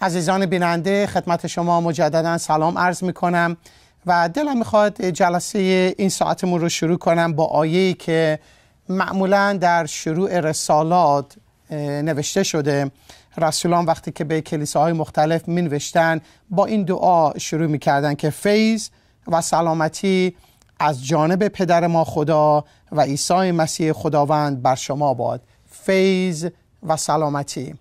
عزیزان بیننده خدمت شما مجددا سلام عرض می و دلم میخواد جلسه این ساعتمون رو شروع کنم با آیه‌ای که معمولا در شروع رسالات نوشته شده رسولان وقتی که به کلیساهای مختلف می نوشتن با این دعا شروع می که فیض و سلامتی از جانب پدر ما خدا و عیسی مسیح خداوند بر شما باد فیض و سلامتی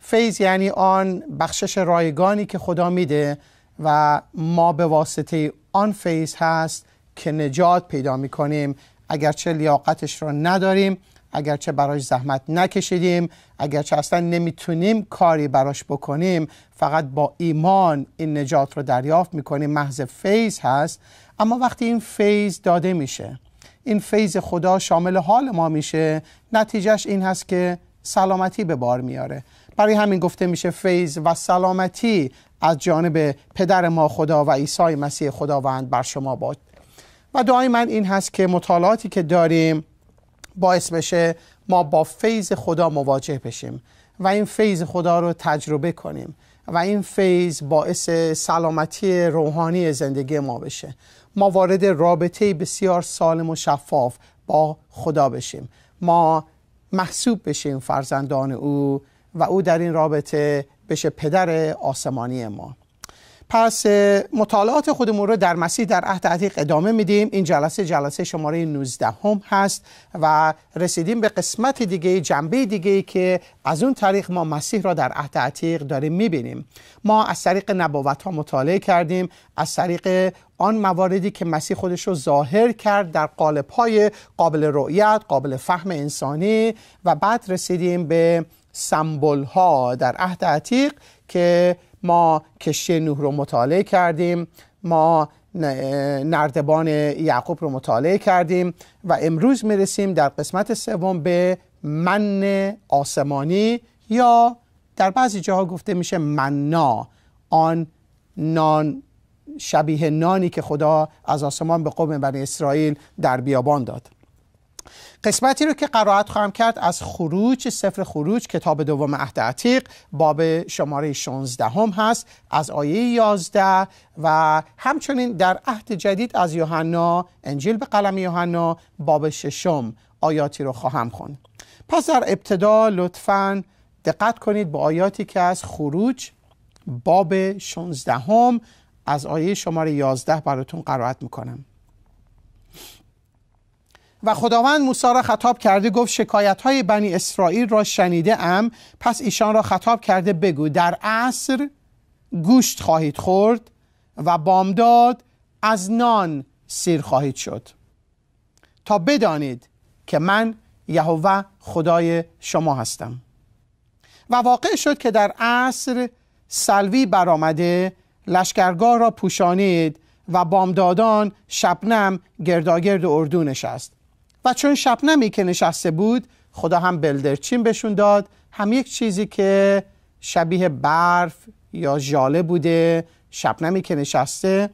فیض یعنی آن بخشش رایگانی که خدا میده و ما به واسطه آن فیض هست که نجات پیدا میکنیم اگرچه لیاقتش را نداریم اگرچه براش زحمت نکشیدیم اگرچه اصلا نمیتونیم کاری براش بکنیم فقط با ایمان این نجات رو دریافت میکنیم محض فیض هست اما وقتی این فیض داده میشه این فیض خدا شامل حال ما میشه نتیجهش این هست که سلامتی به بار میاره برای همین گفته میشه فیض و سلامتی از جانب پدر ما خدا و عیسی مسیح خداوند بر شما باد و دعای من این هست که مطالعاتی که داریم باعث بشه ما با فیض خدا مواجه بشیم و این فیض خدا رو تجربه کنیم و این فیض باعث سلامتی روحانی زندگی ما بشه ما وارد رابطه بسیار سالم و شفاف با خدا بشیم ما محسوب بشیم فرزندان او و او در این رابطه بشه پدر آسمانی ما پس مطالعات خودمون رو در مسیح در عهد عتیق ادامه میدیم این جلسه جلسه شماره 19 هم هست و رسیدیم به قسمت دیگه جنبه دیگه که از اون طریق ما مسیح را در عهد عتیق داریم میبینیم ما از طریق نبوت ها مطالعه کردیم از طریق آن مواردی که مسیح خودش رو ظاهر کرد در قالب های قابل رؤیت قابل فهم انسانی و بعد رسیدیم به سمبل ها در عهد عتیق که ما کشتی نوح رو مطالعه کردیم ما نردبان یعقوب رو مطالعه کردیم و امروز میرسیم در قسمت سوم به من آسمانی یا در بعضی جاها گفته میشه منا آن نان شبیه نانی که خدا از آسمان به قوم بنی اسرائیل در بیابان داد قسمتی رو که قرائت خواهم کرد از خروج سفر خروج کتاب دوم عهد عتیق باب شماره 16 هم هست از آیه 11 و همچنین در عهد جدید از یوحنا انجیل به قلم یوحنا باب ششم آیاتی رو خواهم خوند پس در ابتدا لطفا دقت کنید به آیاتی که از خروج باب 16 هم از آیه شماره 11 براتون قرائت میکنم و خداوند موسی را خطاب کرده گفت شکایت های بنی اسرائیل را شنیده ام پس ایشان را خطاب کرده بگو در عصر گوشت خواهید خورد و بامداد از نان سیر خواهید شد تا بدانید که من یهوه خدای شما هستم و واقع شد که در عصر سلوی برآمده لشکرگاه را پوشانید و بامدادان شبنم گرداگرد اردو نشست و چون شبنمی که نشسته بود خدا هم بلدرچین بهشون داد هم یک چیزی که شبیه برف یا ژاله بوده شبنمی که نشسته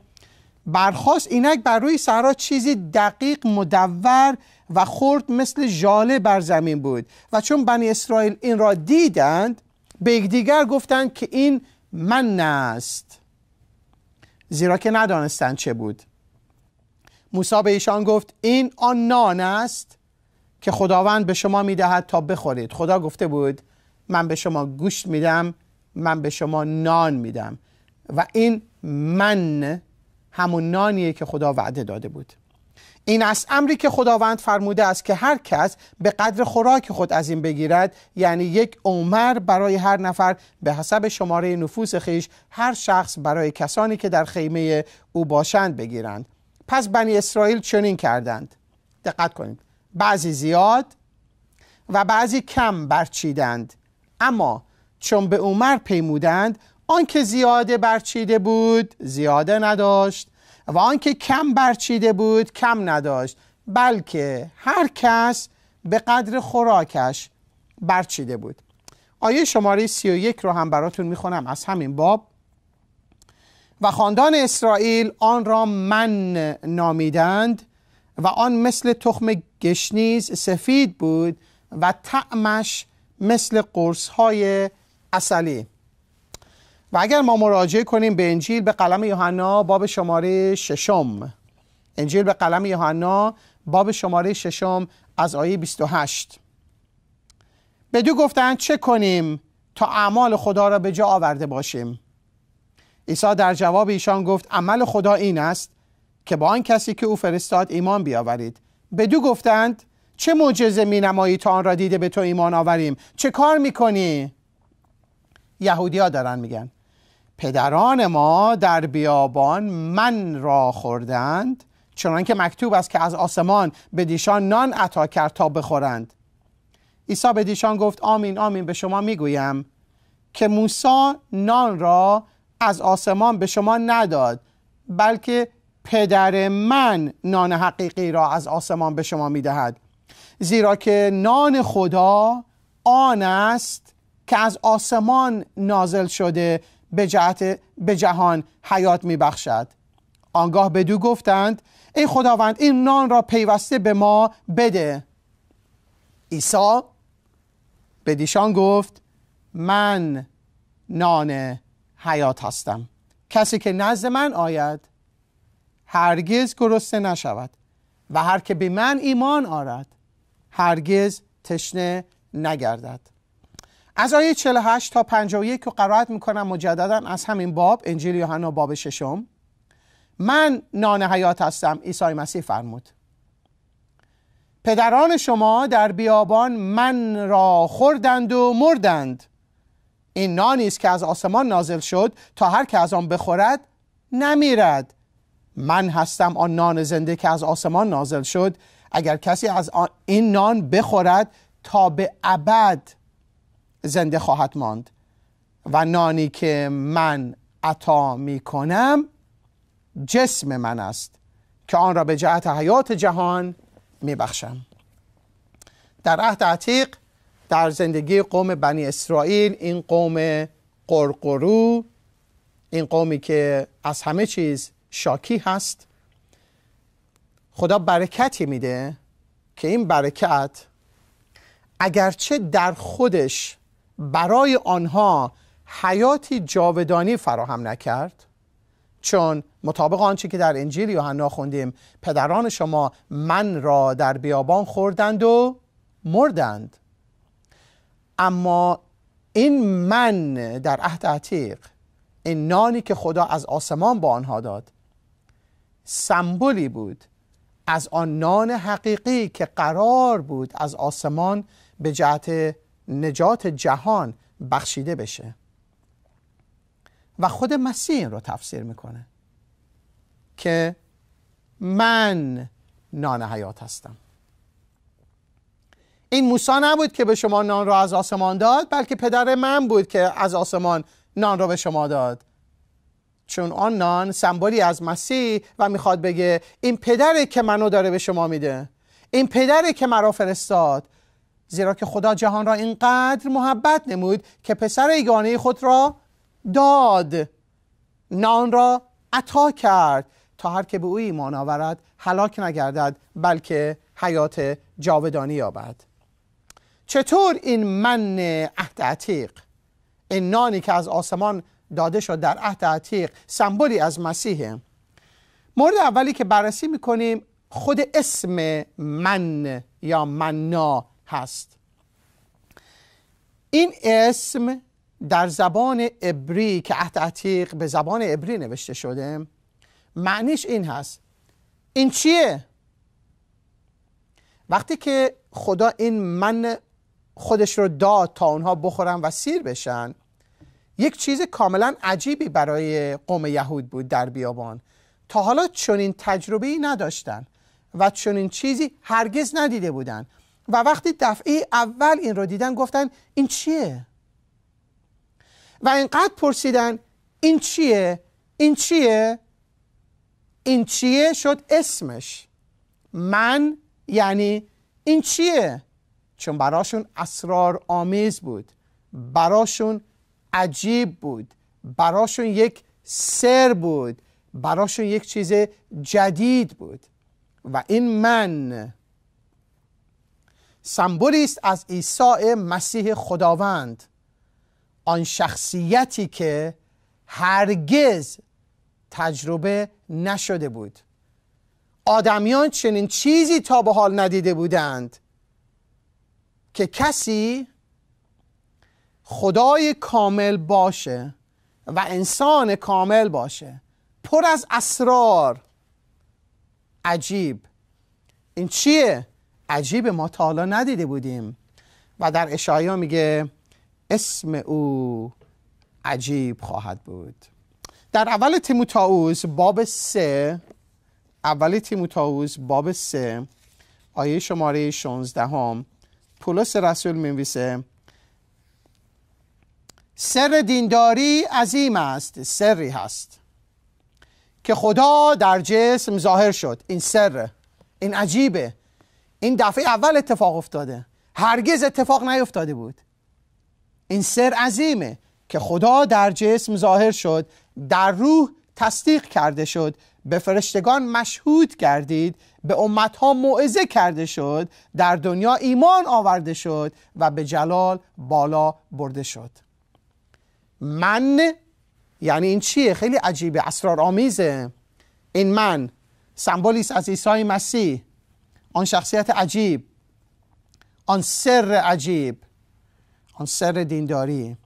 برخواست اینک بر روی سرا چیزی دقیق مدور و خرد مثل ژاله بر زمین بود و چون بنی اسرائیل این را دیدند به یکدیگر گفتند که این من است زیرا که ندانستند چه بود موسا به ایشان گفت این آن نان است که خداوند به شما میدهد تا بخورید خدا گفته بود من به شما گوشت میدم من به شما نان میدم و این من همون نانیه که خدا وعده داده بود این از امری که خداوند فرموده است که هر کس به قدر خوراک خود از این بگیرد یعنی یک عمر برای هر نفر به حسب شماره نفوس خیش هر شخص برای کسانی که در خیمه او باشند بگیرند پس بنی اسرائیل چنین کردند دقت کنید بعضی زیاد و بعضی کم برچیدند اما چون به عمر پیمودند آنکه زیاده برچیده بود زیاده نداشت و آنکه کم برچیده بود کم نداشت بلکه هر کس به قدر خوراکش برچیده بود آیه شماره 31 رو هم براتون میخونم از همین باب و خاندان اسرائیل آن را من نامیدند و آن مثل تخم گشنیز سفید بود و طعمش مثل قرص های اصلی و اگر ما مراجعه کنیم به انجیل به قلم یوحنا باب شماره ششم انجیل به قلم یوحنا باب شماره ششم از آیه 28 به دو گفتند چه کنیم تا اعمال خدا را به جا آورده باشیم عیسی در جواب ایشان گفت عمل خدا این است که با آن کسی که او فرستاد ایمان بیاورید به دو گفتند چه معجزه می نمایی تا آن را دیده به تو ایمان آوریم چه کار می کنی؟ ها دارن میگن پدران ما در بیابان من را خوردند چنان که مکتوب است که از آسمان به دیشان نان عطا کرد تا بخورند عیسی به دیشان گفت آمین آمین به شما میگویم که موسی نان را از آسمان به شما نداد بلکه پدر من نان حقیقی را از آسمان به شما میدهد زیرا که نان خدا آن است که از آسمان نازل شده به, جهت به جهان حیات میبخشد آنگاه بدو گفتند ای خداوند این نان را پیوسته به ما بده عیسی به دیشان گفت من نان حیات هستم کسی که نزد من آید هرگز گرسنه نشود و هر که به من ایمان آرد هرگز تشنه نگردد از آیه 48 تا 51 که قرائت میکنم مجددا از همین باب انجیل یوحنا باب ششم من نان حیات هستم عیسی مسیح فرمود پدران شما در بیابان من را خوردند و مردند این نانی است که از آسمان نازل شد تا هر که از آن بخورد نمیرد من هستم آن نان زنده که از آسمان نازل شد اگر کسی از این نان بخورد تا به ابد زنده خواهد ماند و نانی که من عطا می کنم جسم من است که آن را به جهت حیات جهان می بخشم در عهد عتیق در زندگی قوم بنی اسرائیل این قوم قرقرو این قومی که از همه چیز شاکی هست خدا برکتی میده که این برکت اگرچه در خودش برای آنها حیاتی جاودانی فراهم نکرد چون مطابق آنچه که در انجیل یوحنا خوندیم پدران شما من را در بیابان خوردند و مردند اما این من در عهد عتیق این نانی که خدا از آسمان با آنها داد سمبولی بود از آن نان حقیقی که قرار بود از آسمان به جهت نجات جهان بخشیده بشه و خود مسیح این رو تفسیر میکنه که من نان حیات هستم این موسی نبود که به شما نان را از آسمان داد بلکه پدر من بود که از آسمان نان را به شما داد چون آن نان سمبولی از مسیح و میخواد بگه این پدره که منو داره به شما میده این پدره که مرا فرستاد زیرا که خدا جهان را اینقدر محبت نمود که پسر یگانه خود را داد نان را عطا کرد تا هر که به او ایمان آورد هلاک نگردد بلکه حیات جاودانی یابد چطور این من عهد عتیق این نانی که از آسمان داده شد در عهد عتیق سمبولی از مسیحه مورد اولی که بررسی میکنیم خود اسم من یا منا هست این اسم در زبان عبری که عهد عتیق به زبان عبری نوشته شده معنیش این هست این چیه؟ وقتی که خدا این من خودش رو داد تا اونها بخورن و سیر بشن یک چیز کاملا عجیبی برای قوم یهود بود در بیابان تا حالا چنین تجربه ای نداشتن و چنین چیزی هرگز ندیده بودن و وقتی دفعه اول این رو دیدن گفتن این چیه و اینقدر پرسیدن این چیه این چیه این چیه شد اسمش من یعنی این چیه چون براشون اسرار آمیز بود براشون عجیب بود براشون یک سر بود براشون یک چیز جدید بود و این من سمبولی است از عیسی مسیح خداوند آن شخصیتی که هرگز تجربه نشده بود آدمیان چنین چیزی تا به حال ندیده بودند که کسی خدای کامل باشه و انسان کامل باشه پر از اسرار عجیب این چیه؟ عجیب ما تا ندیده بودیم و در اشعیا میگه اسم او عجیب خواهد بود در اول تیموتائوس باب سه اول تیموتائوس باب سه آیه شماره 16 هم پولس رسول مینویسه سر دینداری عظیم است سری هست که خدا در جسم ظاهر شد این سره این عجیبه این دفعه اول اتفاق افتاده هرگز اتفاق نیفتاده بود این سر عظیمه که خدا در جسم ظاهر شد در روح تصدیق کرده شد به فرشتگان مشهود کردید به امتها موعظه کرده شد در دنیا ایمان آورده شد و به جلال بالا برده شد من یعنی این چیه خیلی عجیبه آمیزه این من سمبولیست از عیسی مسیح آن شخصیت عجیب آن سر عجیب آن سر دینداری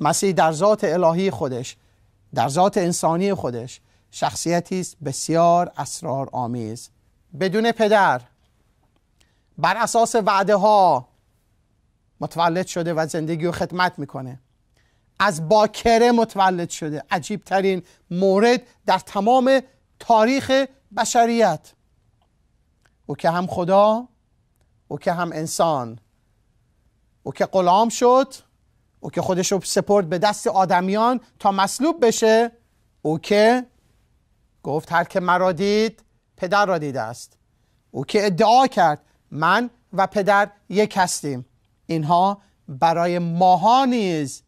مسیح در ذات الهی خودش در ذات انسانی خودش شخصیتی است بسیار آمیز بدون پدر بر اساس وعده ها متولد شده و زندگی و خدمت میکنه از باکره متولد شده عجیب ترین مورد در تمام تاریخ بشریت او که هم خدا او که هم انسان او که غلام شد او که خودش رو سپرد به دست آدمیان تا مصلوب بشه او که گفت هر که مرا دید پدر را دیده است او که ادعا کرد من و پدر یک هستیم اینها برای ماها نیز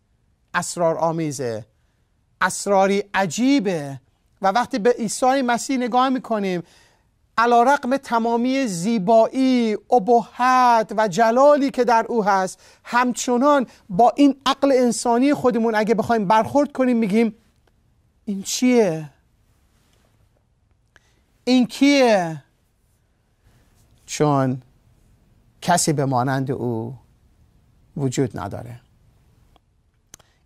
اسرار آمیزه اسراری عجیبه و وقتی به عیسی مسیح نگاه میکنیم علا رقم تمامی زیبایی ابهت و جلالی که در او هست همچنان با این عقل انسانی خودمون اگه بخوایم برخورد کنیم میگیم این چیه این کیه چون کسی به مانند او وجود نداره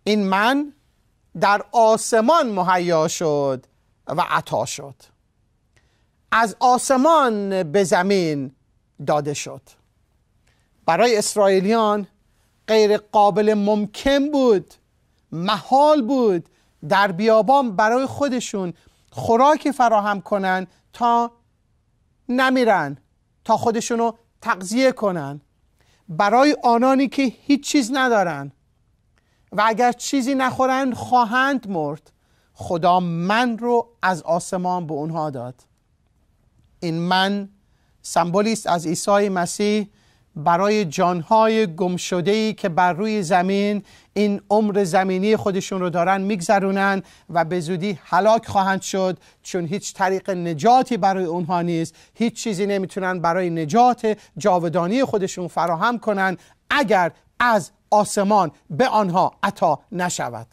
این من در آسمان مهیا شد و عطا شد از آسمان به زمین داده شد برای اسرائیلیان غیر قابل ممکن بود محال بود در بیابان برای خودشون خوراکی فراهم کنند تا نمیرن تا خودشونو تقضیه کنن برای آنانی که هیچ چیز ندارن و اگر چیزی نخورند خواهند مرد خدا من رو از آسمان به اونها داد این من سمبولیست از عیسی مسیح برای جانهای گمشدهی که بر روی زمین این عمر زمینی خودشون رو دارن میگذرونن و به زودی حلاک خواهند شد چون هیچ طریق نجاتی برای اونها نیست هیچ چیزی نمیتونن برای نجات جاودانی خودشون فراهم کنن اگر از آسمان به آنها عطا نشود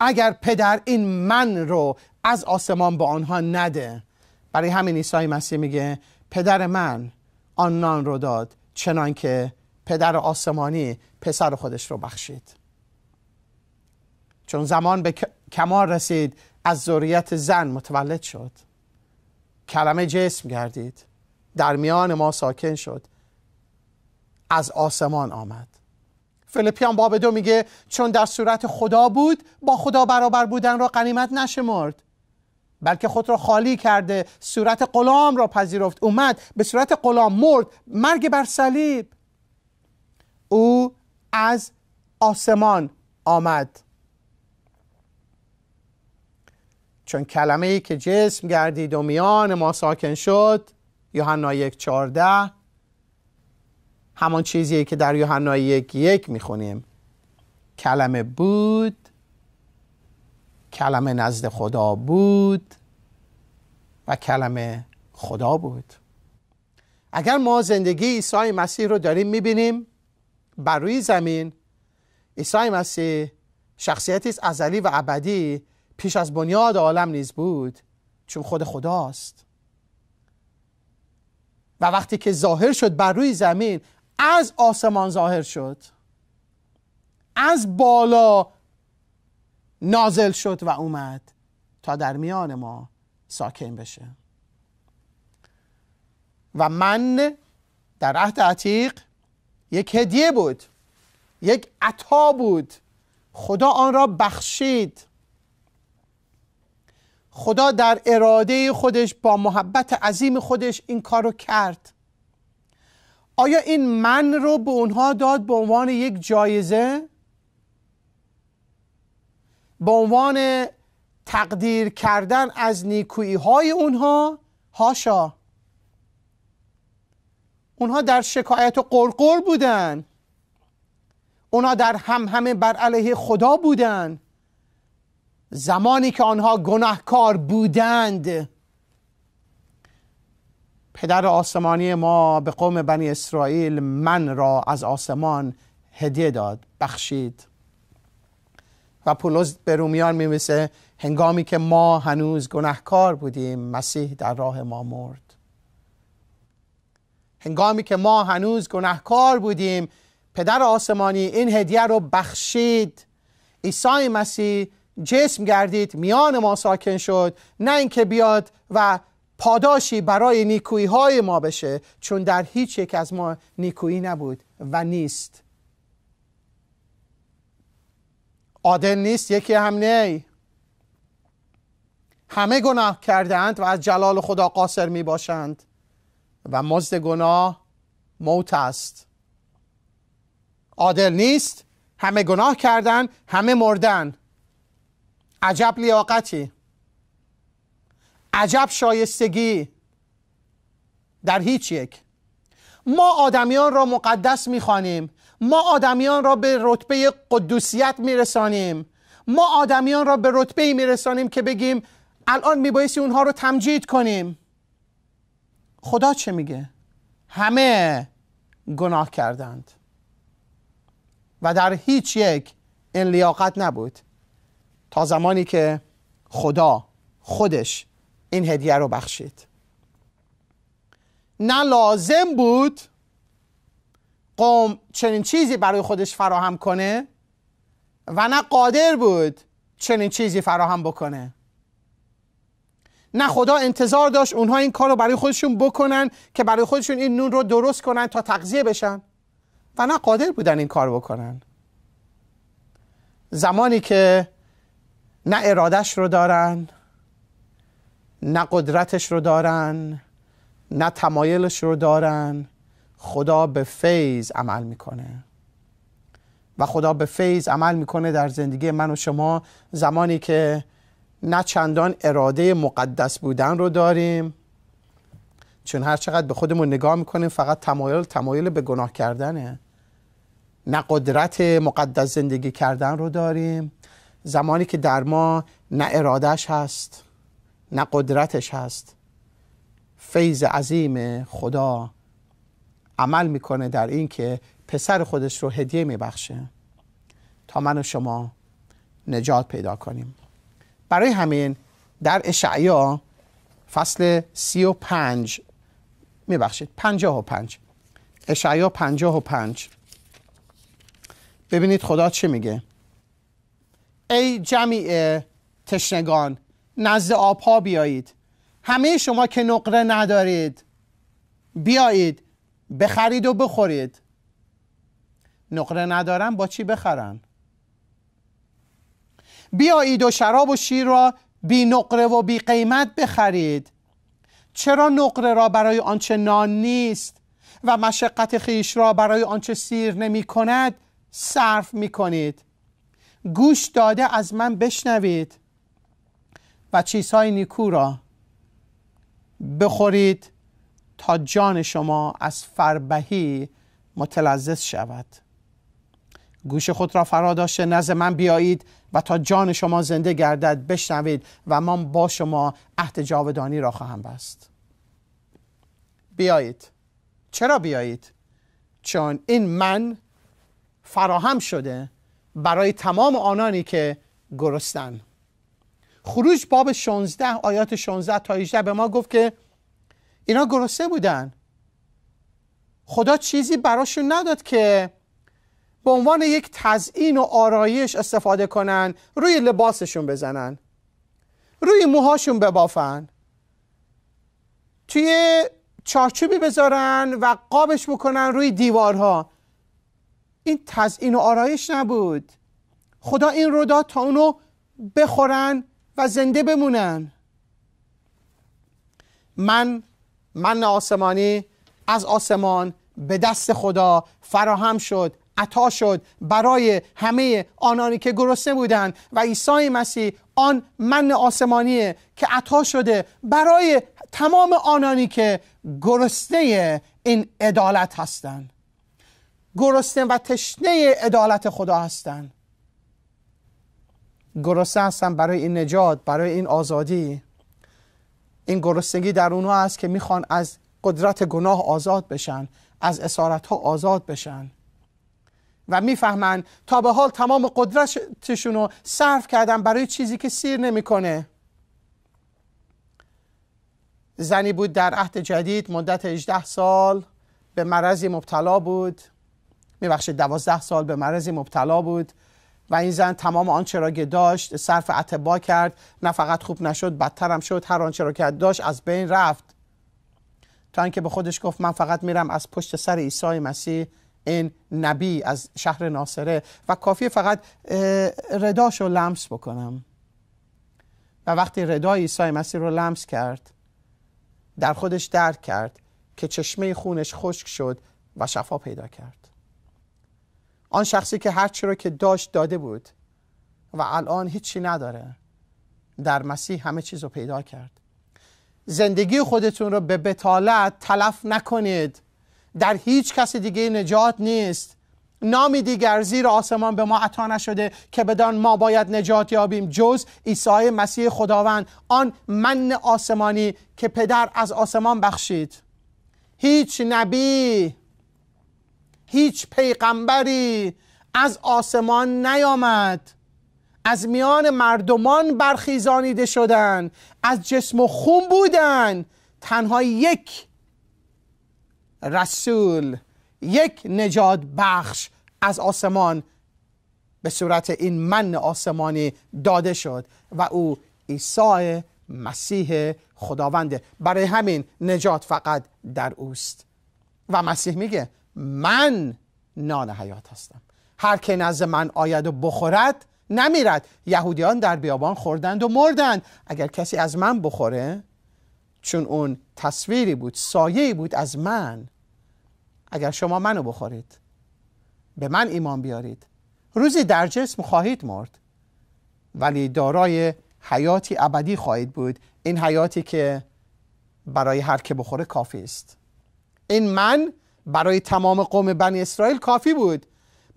اگر پدر این من رو از آسمان به آنها نده برای همین عیسی مسیح میگه پدر من آن نان رو داد چنان که پدر آسمانی پسر خودش رو بخشید چون زمان به کمال رسید از ذریت زن متولد شد کلمه جسم گردید در میان ما ساکن شد از آسمان آمد فلپیان باب دو میگه چون در صورت خدا بود با خدا برابر بودن را قنیمت نشمرد بلکه خود را خالی کرده صورت غلام را پذیرفت اومد به صورت غلام مرد مرگ بر صلیب او از آسمان آمد چون کلمه ای که جسم گردید و میان ما ساکن شد یوحنا یک چارده همان چیزی که در یوحنا یک یک میخونیم کلمه بود کلمه نزد خدا بود و کلمه خدا بود اگر ما زندگی عیسی مسیح رو داریم میبینیم بر روی زمین عیسی مسیح شخصیتی است ازلی و ابدی پیش از بنیاد عالم نیز بود چون خود خداست و وقتی که ظاهر شد بر روی زمین از آسمان ظاهر شد از بالا نازل شد و اومد تا در میان ما ساکن بشه و من در عهد عتیق یک هدیه بود یک عطا بود خدا آن را بخشید خدا در اراده خودش با محبت عظیم خودش این کار رو کرد آیا این من رو به اونها داد به عنوان یک جایزه به عنوان تقدیر کردن از نیکویی های اونها هاشا اونها در شکایت و قرقر بودن اونها در هم همه بر علیه خدا بودن زمانی که آنها گناهکار بودند پدر آسمانی ما به قوم بنی اسرائیل من را از آسمان هدیه داد بخشید و پولس به رومیان میمیسه هنگامی که ما هنوز گناهکار بودیم مسیح در راه ما مرد هنگامی که ما هنوز گناهکار بودیم پدر آسمانی این هدیه رو بخشید عیسی مسیح جسم گردید میان ما ساکن شد نه اینکه بیاد و پاداشی برای نیکویی های ما بشه چون در هیچ یک از ما نیکویی نبود و نیست عادل نیست یکی هم نی همه گناه کردند و از جلال خدا قاصر می باشند و مزد گناه موت است عادل نیست همه گناه کردند همه مردن عجب لیاقتی عجب شایستگی در هیچ یک ما آدمیان را مقدس میخوانیم ما آدمیان را به رتبه قدوسیت میرسانیم ما آدمیان را به رتبه میرسانیم که بگیم الان میبایستی اونها رو تمجید کنیم خدا چه میگه؟ همه گناه کردند و در هیچ یک این لیاقت نبود تا زمانی که خدا خودش این هدیه رو بخشید نه لازم بود قوم چنین چیزی برای خودش فراهم کنه و نه قادر بود چنین چیزی فراهم بکنه نه خدا انتظار داشت اونها این کار رو برای خودشون بکنن که برای خودشون این نون رو درست کنن تا تغذیه بشن و نه قادر بودن این کار بکنن زمانی که نه ارادش رو دارن نه قدرتش رو دارن نه تمایلش رو دارن خدا به فیض عمل میکنه و خدا به فیض عمل میکنه در زندگی من و شما زمانی که نه چندان اراده مقدس بودن رو داریم چون هر چقدر به خودمون نگاه میکنیم فقط تمایل تمایل به گناه کردنه نه قدرت مقدس زندگی کردن رو داریم زمانی که در ما نه ارادش هست نه قدرتش هست فیض عظیم خدا عمل میکنه در این که پسر خودش رو هدیه میبخشه تا من و شما نجات پیدا کنیم برای همین در اشعیا فصل سی و پنج میبخشید پنجاه و پنج اشعیا پنجاه و پنج ببینید خدا چه میگه ای جمعی تشنگان نزد آبها بیایید همه شما که نقره ندارید بیایید بخرید و بخورید نقره ندارن با چی بخرن بیایید و شراب و شیر را بی نقره و بی قیمت بخرید چرا نقره را برای آنچه نان نیست و مشقت خیش را برای آنچه سیر نمی کند صرف می کنید گوش داده از من بشنوید و چیزهای نیکو را بخورید تا جان شما از فربهی متلذذ شود گوش خود را فرا داشته نزد من بیایید و تا جان شما زنده گردد بشنوید و من با شما عهد جاودانی را خواهم بست بیایید چرا بیایید چون این من فراهم شده برای تمام آنانی که گرستن خروج باب 16 آیات 16 تا 18 به ما گفت که اینا گرسنه بودن خدا چیزی براشون نداد که به عنوان یک تزئین و آرایش استفاده کنن روی لباسشون بزنن روی موهاشون ببافن توی چارچوبی بذارن و قابش بکنن روی دیوارها این تزئین و آرایش نبود خدا این رو داد تا اونو بخورن و زنده بمونن من من آسمانی از آسمان به دست خدا فراهم شد عطا شد برای همه آنانی که گرسنه بودند و عیسی مسیح آن من آسمانیه که عطا شده برای تمام آنانی که گرسنه این عدالت هستند گرسنه و تشنه عدالت خدا هستند گرسنه هستن برای این نجات برای این آزادی این گرسنگی در اونها است که میخوان از قدرت گناه آزاد بشن از اسارت ها آزاد بشن و میفهمن تا به حال تمام قدرتشون رو صرف کردن برای چیزی که سیر نمیکنه زنی بود در عهد جدید مدت 18 سال به مرضی مبتلا بود میبخشید 12 سال به مرضی مبتلا بود و این زن تمام آنچه را که داشت صرف اتباع کرد نه فقط خوب نشد بدتر هم شد هر آنچه را که داشت از بین رفت تا اینکه به خودش گفت من فقط میرم از پشت سر عیسی مسیح این نبی از شهر ناصره و کافی فقط رداش رو لمس بکنم و وقتی ردای عیسی مسیح رو لمس کرد در خودش درک کرد که چشمه خونش خشک شد و شفا پیدا کرد آن شخصی که هرچی را که داشت داده بود و الان هیچی نداره در مسیح همه چیز رو پیدا کرد زندگی خودتون رو به بتالت تلف نکنید در هیچ کس دیگه نجات نیست نامی دیگر زیر آسمان به ما عطا نشده که بدان ما باید نجات یابیم جز عیسی مسیح خداوند آن من آسمانی که پدر از آسمان بخشید هیچ نبی هیچ پیغمبری از آسمان نیامد از میان مردمان برخیزانیده شدن از جسم و خون بودن تنها یک رسول یک نجات بخش از آسمان به صورت این من آسمانی داده شد و او عیسی مسیح خداونده برای همین نجات فقط در اوست و مسیح میگه من نان حیات هستم هر که نزد من آید و بخورد نمیرد یهودیان در بیابان خوردند و مردند اگر کسی از من بخوره چون اون تصویری بود سایه بود از من اگر شما منو بخورید به من ایمان بیارید روزی در جسم خواهید مرد ولی دارای حیاتی ابدی خواهید بود این حیاتی که برای هر که بخوره کافی است این من برای تمام قوم بنی اسرائیل کافی بود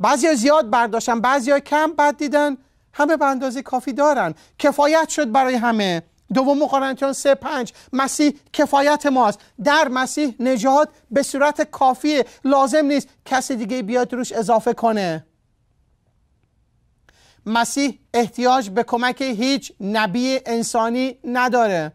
ها زیاد برداشتن ها کم بد دیدن همه به اندازه کافی دارن کفایت شد برای همه دوم مقارنتیان سه پنج مسیح کفایت ماست در مسیح نجات به صورت کافی لازم نیست کسی دیگه بیاد روش اضافه کنه مسیح احتیاج به کمک هیچ نبی انسانی نداره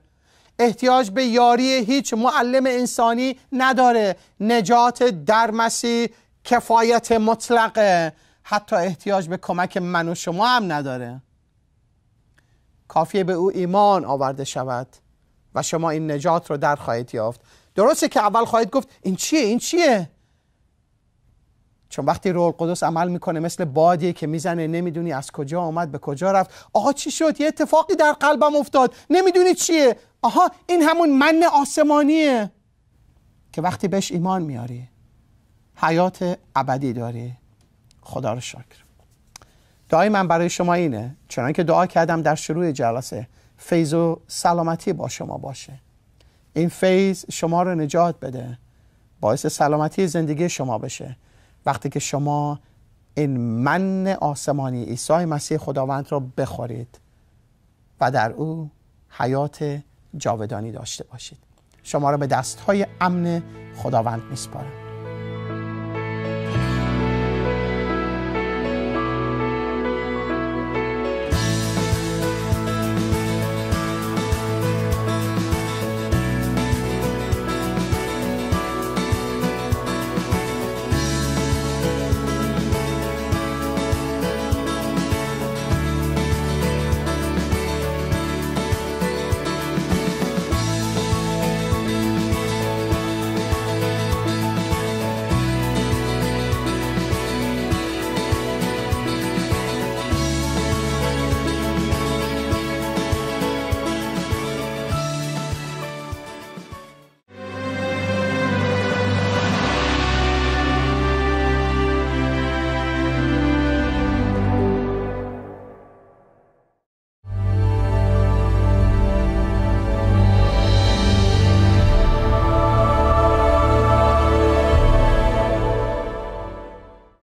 احتیاج به یاری هیچ معلم انسانی نداره نجات در مسیح کفایت مطلقه حتی احتیاج به کمک من و شما هم نداره کافیه به او ایمان آورده شود و شما این نجات رو در خواهید یافت درسته که اول خواهید گفت این چیه این چیه چون وقتی روح القدس عمل میکنه مثل بادیه که میزنه نمیدونی از کجا آمد به کجا رفت آقا چی شد یه اتفاقی در قلبم افتاد نمیدونی چیه آها این همون من آسمانیه که وقتی بهش ایمان میاری حیات ابدی داری خدا رو شکر دعای من برای شما اینه چون که دعا کردم در شروع جلسه فیض و سلامتی با شما باشه این فیض شما رو نجات بده باعث سلامتی زندگی شما بشه وقتی که شما این من آسمانی عیسی مسیح خداوند را بخورید و در او حیات جاودانی داشته باشید شما را به های امن خداوند میسپارم